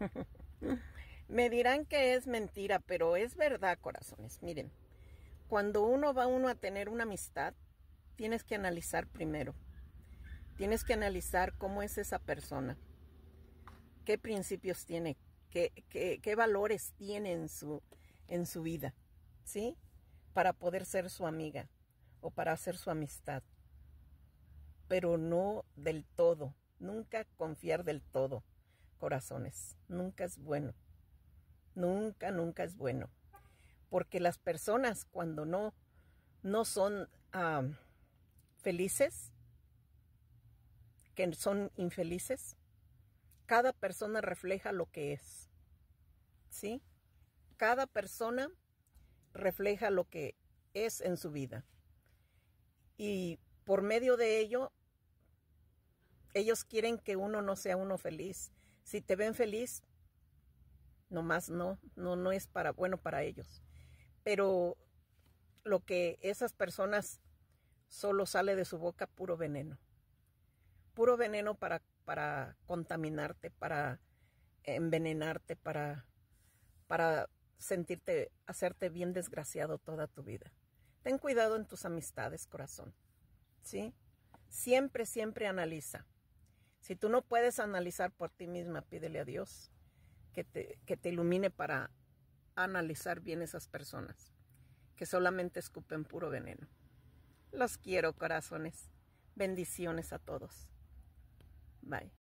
Me dirán que es mentira, pero es verdad, corazones. Miren, cuando uno va uno a tener una amistad, tienes que analizar primero. Tienes que analizar cómo es esa persona, qué principios tiene, qué, qué, valores tiene en su, en su vida, ¿sí? Para poder ser su amiga o para hacer su amistad. Pero no del todo, nunca confiar del todo corazones. Nunca es bueno. Nunca, nunca es bueno. Porque las personas cuando no, no son felices, que son infelices, cada persona refleja lo que es. ¿Sí? Cada persona refleja lo que es en su vida. Y por medio de ello, ellos quieren que uno no sea uno feliz, si te ven feliz, nomás no, no, no es para bueno para ellos. Pero lo que esas personas solo sale de su boca puro veneno. Puro veneno para, para contaminarte, para envenenarte, para, para sentirte, hacerte bien desgraciado toda tu vida. Ten cuidado en tus amistades, corazón. ¿Sí? Siempre, siempre analiza. Si tú no puedes analizar por ti misma, pídele a Dios que te, que te ilumine para analizar bien esas personas que solamente escupen puro veneno. Los quiero, corazones. Bendiciones a todos. Bye.